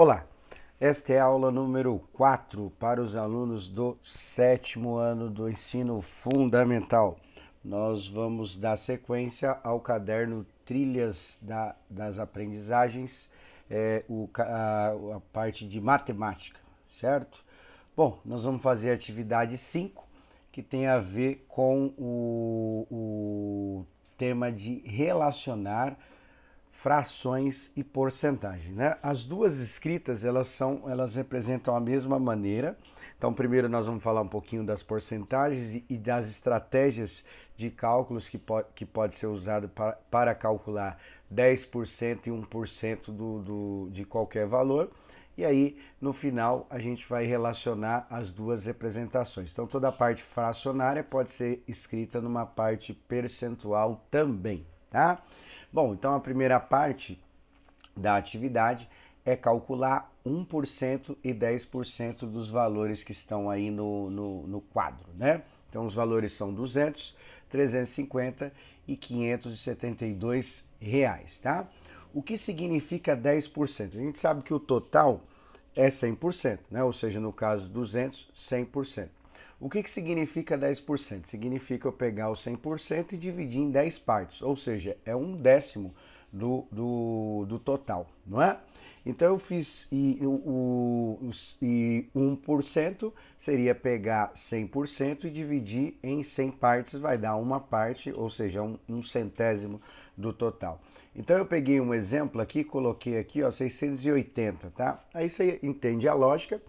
Olá, esta é a aula número 4 para os alunos do sétimo ano do ensino fundamental. Nós vamos dar sequência ao caderno Trilhas da, das Aprendizagens, é, o, a, a parte de matemática, certo? Bom, nós vamos fazer a atividade 5, que tem a ver com o, o tema de relacionar frações e porcentagem. Né? As duas escritas elas são, elas representam a mesma maneira. Então, primeiro nós vamos falar um pouquinho das porcentagens e das estratégias de cálculos que, po que pode ser usado para, para calcular 10% e 1% do, do, de qualquer valor. E aí, no final, a gente vai relacionar as duas representações. Então, toda a parte fracionária pode ser escrita numa parte percentual também, tá? Bom, então a primeira parte da atividade é calcular 1% e 10% dos valores que estão aí no, no, no, quadro, né? Então os valores são 200, 350 e 572 reais, tá? O que significa 10%? A gente sabe que o total é 100%, né? Ou seja, no caso 200, 100%. O que, que significa 10%? Significa eu pegar o 100% e dividir em 10 partes, ou seja, é um décimo do, do, do total, não é? Então eu fiz e, o, e 1% seria pegar 100% e dividir em 100 partes, vai dar uma parte, ou seja, um, um centésimo do total. Então eu peguei um exemplo aqui, coloquei aqui ó, 680, tá? Aí você entende a lógica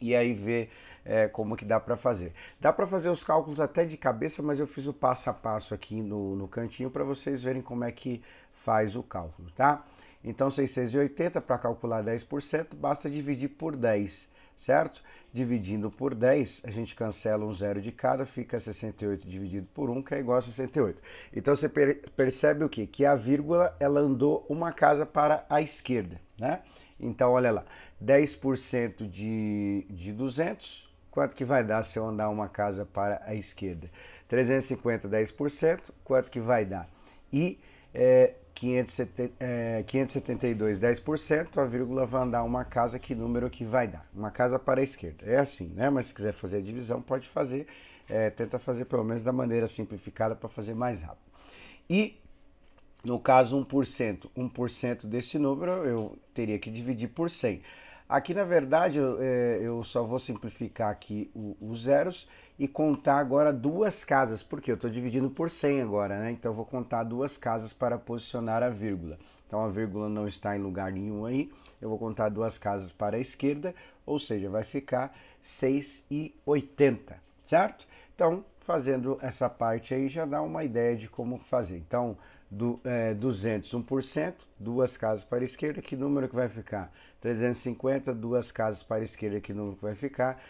e aí vê é, como que dá para fazer. Dá para fazer os cálculos até de cabeça, mas eu fiz o passo a passo aqui no, no cantinho para vocês verem como é que faz o cálculo, tá? Então 680 para calcular 10%, basta dividir por 10, certo? Dividindo por 10, a gente cancela um zero de cada, fica 68 dividido por 1, que é igual a 68. Então você percebe o que? Que a vírgula ela andou uma casa para a esquerda, né? Então olha lá, 10% de, de 200 Quanto que vai dar se eu andar uma casa para a esquerda? 350, 10%, quanto que vai dar? E é, 572, 10%, a vírgula vai andar uma casa, que número que vai dar? Uma casa para a esquerda. É assim, né? Mas se quiser fazer a divisão, pode fazer. É, tenta fazer pelo menos da maneira simplificada para fazer mais rápido. E no caso 1%, 1% desse número eu teria que dividir por 100. Aqui, na verdade, eu, é, eu só vou simplificar aqui os zeros e contar agora duas casas, porque eu estou dividindo por 100 agora, né? Então, eu vou contar duas casas para posicionar a vírgula. Então, a vírgula não está em lugar nenhum aí, eu vou contar duas casas para a esquerda, ou seja, vai ficar 6,80, e certo? Então, fazendo essa parte aí, já dá uma ideia de como fazer. Então, do, é, 200, 1%, duas casas para a esquerda, que número que vai ficar? 350, duas casas para a esquerda, que número que vai ficar?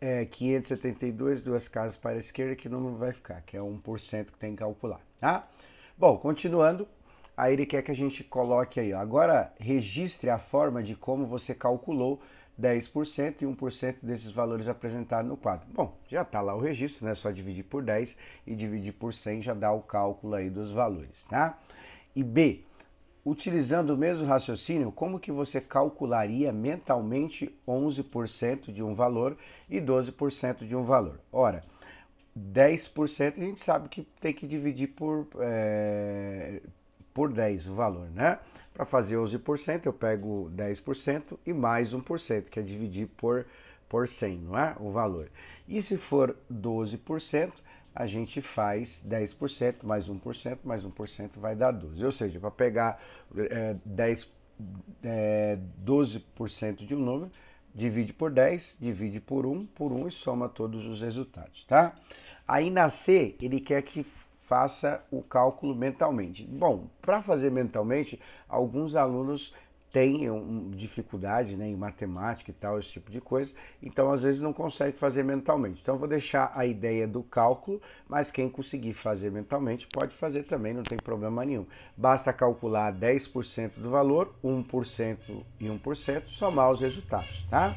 É, 572, eh, duas casas para a esquerda, que número vai ficar? Que é 1% que tem que calcular, tá? Bom, continuando, aí ele quer que a gente coloque aí, ó, agora registre a forma de como você calculou 10% e 1% desses valores apresentados no quadro. Bom, já está lá o registro, né? Só dividir por 10 e dividir por 100 já dá o cálculo aí dos valores, tá? E B, utilizando o mesmo raciocínio, como que você calcularia mentalmente 11% de um valor e 12% de um valor? Ora, 10% a gente sabe que tem que dividir por, é, por 10 o valor, né? Para fazer 11%, eu pego 10% e mais 1%, que é dividir por, por 100, não é? O valor. E se for 12%, a gente faz 10% mais 1%, mais 1% vai dar 12%. Ou seja, para pegar é, 10, é, 12% de um número, divide por 10, divide por 1, por 1 e soma todos os resultados, tá? Aí na C, ele quer que faça o cálculo mentalmente. Bom, para fazer mentalmente, alguns alunos têm um, dificuldade né, em matemática e tal, esse tipo de coisa, então às vezes não consegue fazer mentalmente. Então vou deixar a ideia do cálculo, mas quem conseguir fazer mentalmente pode fazer também, não tem problema nenhum. Basta calcular 10% do valor, 1% e 1%, somar os resultados, tá?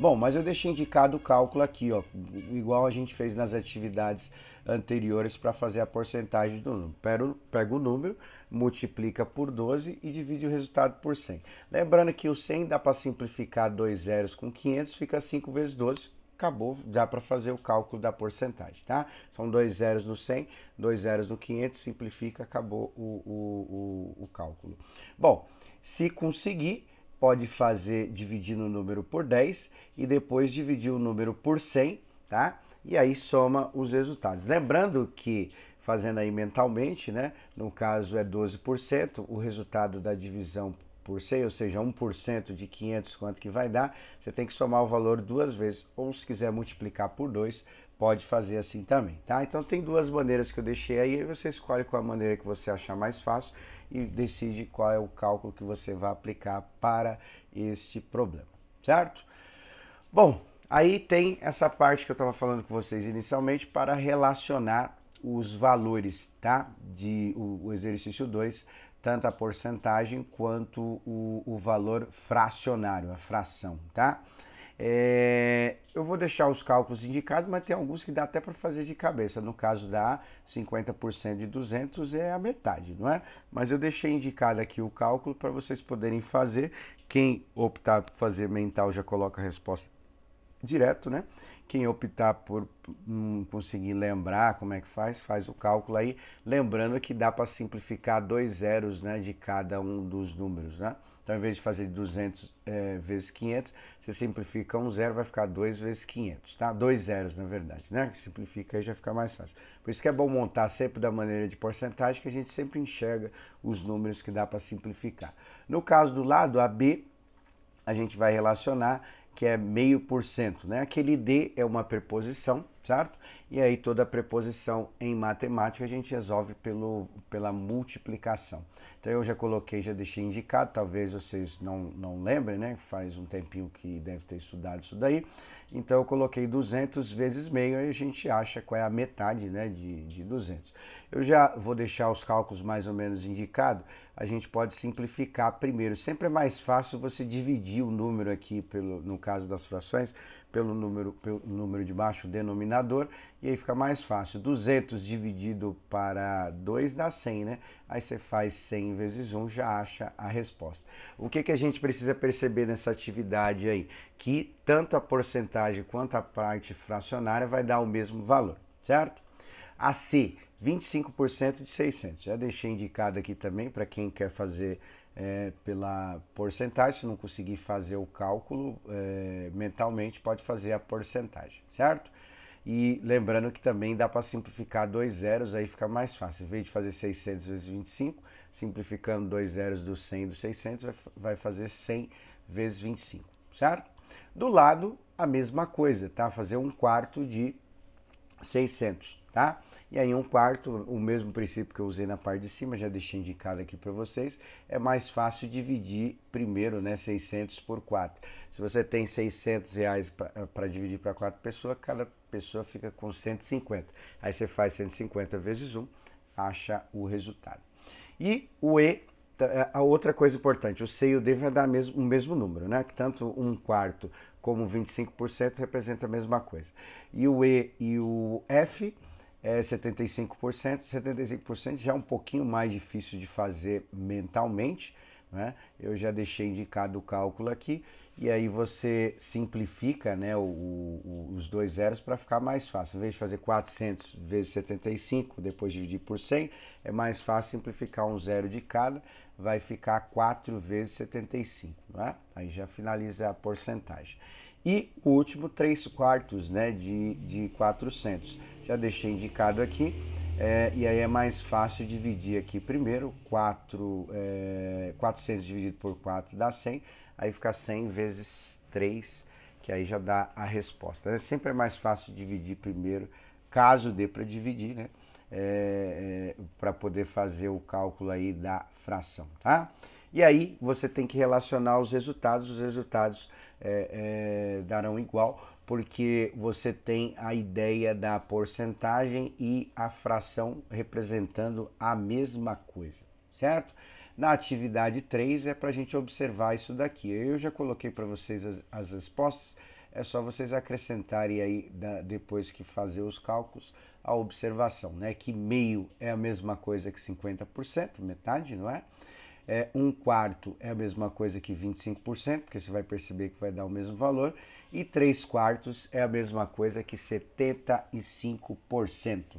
Bom, mas eu deixei indicado o cálculo aqui, ó, igual a gente fez nas atividades anteriores para fazer a porcentagem do número. Pega o número, multiplica por 12 e divide o resultado por 100. Lembrando que o 100 dá para simplificar dois zeros com 500, fica 5 vezes 12, acabou, dá para fazer o cálculo da porcentagem, tá? São dois zeros no 100, dois zeros no 500, simplifica, acabou o, o, o, o cálculo. Bom, se conseguir, pode fazer dividindo o número por 10 e depois dividir o número por 100, tá? E aí soma os resultados. Lembrando que, fazendo aí mentalmente, né? No caso é 12%, o resultado da divisão por 100, ou seja, 1% de 500, quanto que vai dar? Você tem que somar o valor duas vezes, ou se quiser multiplicar por 2 pode fazer assim também, tá? Então tem duas maneiras que eu deixei aí, você escolhe qual a maneira que você achar mais fácil e decide qual é o cálculo que você vai aplicar para este problema, certo? Bom, aí tem essa parte que eu estava falando com vocês inicialmente para relacionar os valores, tá? De o, o exercício 2, tanto a porcentagem quanto o, o valor fracionário, a fração, tá? É, eu vou deixar os cálculos indicados, mas tem alguns que dá até para fazer de cabeça. No caso da 50% de 200 é a metade, não é? Mas eu deixei indicado aqui o cálculo para vocês poderem fazer. Quem optar por fazer mental já coloca a resposta direto, né? Quem optar por não conseguir lembrar como é que faz, faz o cálculo aí. Lembrando que dá para simplificar dois zeros né, de cada um dos números. Né? Então, em vez de fazer 200 é, vezes 500, você simplifica um zero, vai ficar 2 vezes 500, tá? Dois zeros, na verdade, né? Simplifica aí já fica mais fácil. Por isso que é bom montar sempre da maneira de porcentagem, que a gente sempre enxerga os números que dá para simplificar. No caso do lado AB, a gente vai relacionar que é meio por cento, né? Aquele D é uma preposição certo? E aí toda preposição em matemática a gente resolve pelo, pela multiplicação. Então eu já coloquei, já deixei indicado, talvez vocês não, não lembrem, né? Faz um tempinho que deve ter estudado isso daí. Então eu coloquei 200 vezes meio e a gente acha qual é a metade né, de, de 200. Eu já vou deixar os cálculos mais ou menos indicados. A gente pode simplificar primeiro. Sempre é mais fácil você dividir o número aqui, pelo, no caso das frações, pelo número, pelo número de baixo denominador, e aí fica mais fácil. 200 dividido para 2 dá 100, né? Aí você faz 100 vezes 1, já acha a resposta. O que, que a gente precisa perceber nessa atividade aí? Que tanto a porcentagem quanto a parte fracionária vai dar o mesmo valor, certo? A C, 25% de 600. Já deixei indicado aqui também para quem quer fazer é, pela porcentagem, se não conseguir fazer o cálculo é, mentalmente, pode fazer a porcentagem, certo? E lembrando que também dá para simplificar dois zeros, aí fica mais fácil. Em vez de fazer 600 vezes 25, simplificando dois zeros do 100 e do 600, vai fazer 100 vezes 25, certo? Do lado, a mesma coisa, tá? Fazer um quarto de 600, tá? E aí um quarto, o mesmo princípio que eu usei na parte de cima, já deixei indicado aqui para vocês, é mais fácil dividir primeiro, né, 600 por 4. Se você tem 600 reais para dividir para quatro pessoas, cada pessoa fica com 150. Aí você faz 150 vezes 1, acha o resultado. E o E é, a outra coisa importante, o C e o D vai dar mesmo, o mesmo número, né? Tanto um quarto como 25% representa a mesma coisa. E o E e o F é 75%. 75% já é um pouquinho mais difícil de fazer mentalmente, né? Eu já deixei indicado o cálculo aqui e aí você simplifica, né, o, o, os dois zeros para ficar mais fácil. Em vez de fazer 400 vezes 75, depois dividir por 100, é mais fácil simplificar um zero de cada, vai ficar 4 vezes 75, né? Aí já finaliza a porcentagem e o último 3 quartos né, de, de 400. Já deixei indicado aqui, é, e aí é mais fácil dividir aqui primeiro, 4, é, 400 dividido por 4 dá 100, aí fica 100 vezes 3, que aí já dá a resposta. Né? Sempre é mais fácil dividir primeiro, caso dê para dividir, né? É, eh, eh, para poder fazer o cálculo aí da fração, tá? E aí você tem que relacionar os resultados, os resultados é, é, darão igual, porque você tem a ideia da porcentagem e a fração representando a mesma coisa, certo? Na atividade 3 é para a gente observar isso daqui. Eu já coloquei para vocês as, as, respostas, é só vocês acrescentarem aí, da, depois que fazer os cálculos, a observação, né? Que meio é a mesma coisa que 50%, metade, não é? é, um quarto é a mesma coisa que 25%, porque você vai perceber que vai dar o mesmo valor, e 3 quartos é a mesma coisa que 75%,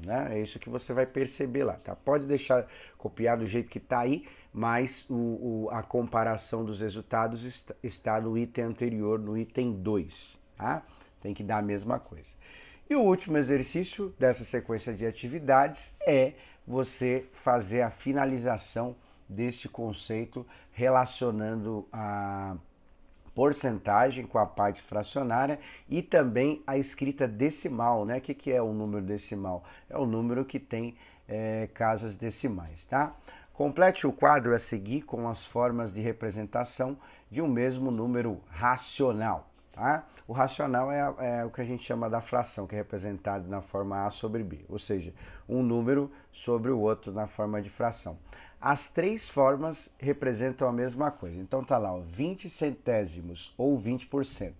né? É isso que você vai perceber lá, tá? Pode deixar copiar do jeito que está aí, mas o, o, a comparação dos resultados está, está no item anterior, no item 2, tá? Tem que dar a mesma coisa. E o último exercício dessa sequência de atividades é você fazer a finalização deste conceito relacionando a porcentagem com a parte fracionária e também a escrita decimal, né? O que, que é o número decimal? É o número que tem é, casas decimais, tá? Complete o quadro a seguir com as formas de representação de um mesmo número racional, tá? O racional é, é o que a gente chama da fração, que é representado na forma A sobre B, ou seja, um número sobre o outro na forma de fração. As três formas representam a mesma coisa. Então tá lá, ó, 20 centésimos ou 20%.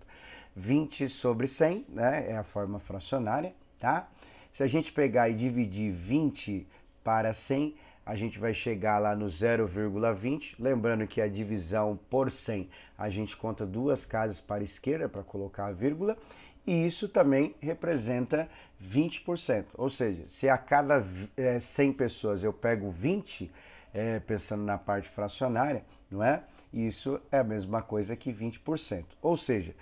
20 sobre 100, né, é a forma fracionária, tá? Se a gente pegar e dividir 20 para 100, a gente vai chegar lá no 0,20. Lembrando que a divisão por 100, a gente conta duas casas para a esquerda para colocar a vírgula. E isso também representa 20%. Ou seja, se a cada 100 eh, pessoas eu pego 20, é, pensando na parte fracionária, não é? Isso é a mesma coisa que 20%. Ou seja,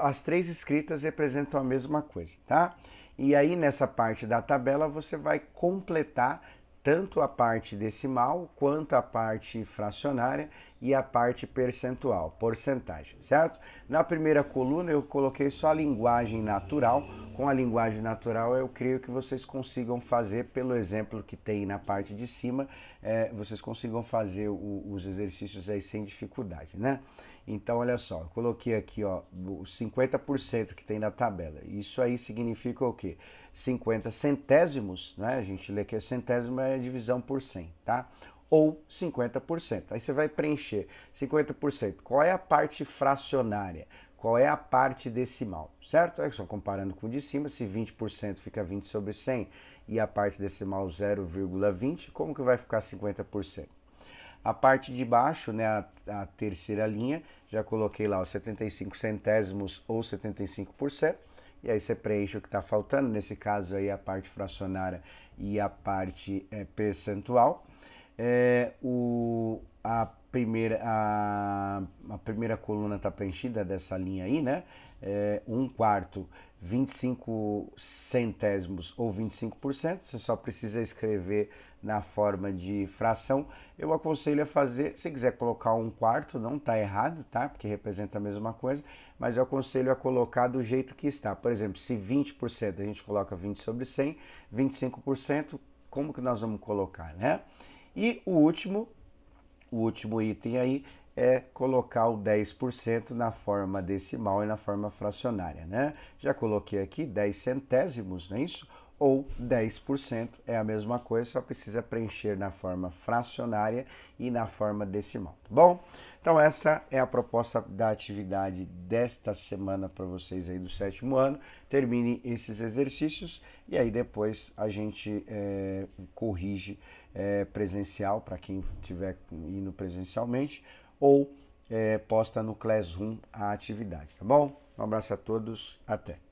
as três escritas representam a mesma coisa, tá? E aí nessa parte da tabela você vai completar tanto a parte decimal quanto a parte fracionária e a parte percentual, porcentagem, certo? Na primeira coluna eu coloquei só a linguagem natural. Com a linguagem natural eu creio que vocês consigam fazer, pelo exemplo que tem na parte de cima, é, vocês consigam fazer o, os exercícios aí sem dificuldade, né? Então olha só, eu coloquei aqui ó, os 50% que tem na tabela. Isso aí significa o quê? 50 centésimos, né? A gente lê que é centésimo é divisão por 100, tá? ou 50%. Aí você vai preencher 50%. Qual é a parte fracionária? Qual é a parte decimal? Certo? É só comparando com o de cima, se 20% fica 20 sobre 100 e a parte decimal 0,20, como que vai ficar 50%? A parte de baixo, né, a, a terceira linha, já coloquei lá os 75 centésimos ou 75%. E aí você preenche o que está faltando, nesse caso aí a parte fracionária e a parte é, percentual. É, o, a, primeira, a, a primeira coluna está preenchida dessa linha aí, né? É, um quarto, 25 centésimos ou 25%, você só precisa escrever na forma de fração. Eu aconselho a fazer, se quiser colocar um quarto, não está errado, tá? Porque representa a mesma coisa, mas eu aconselho a colocar do jeito que está. Por exemplo, se 20% a gente coloca 20 sobre 100, 25%, como que nós vamos colocar, né? E o último, o último item aí é colocar o 10% na forma decimal e na forma fracionária, né? Já coloquei aqui 10 centésimos, não é isso? Ou 10% é a mesma coisa, só precisa preencher na forma fracionária e na forma decimal, tá bom? Então essa é a proposta da atividade desta semana para vocês aí do sétimo ano. Termine esses exercícios e aí depois a gente é, corrige é, presencial, para quem estiver indo presencialmente, ou é, posta no Classroom a atividade, tá bom? Um abraço a todos, até!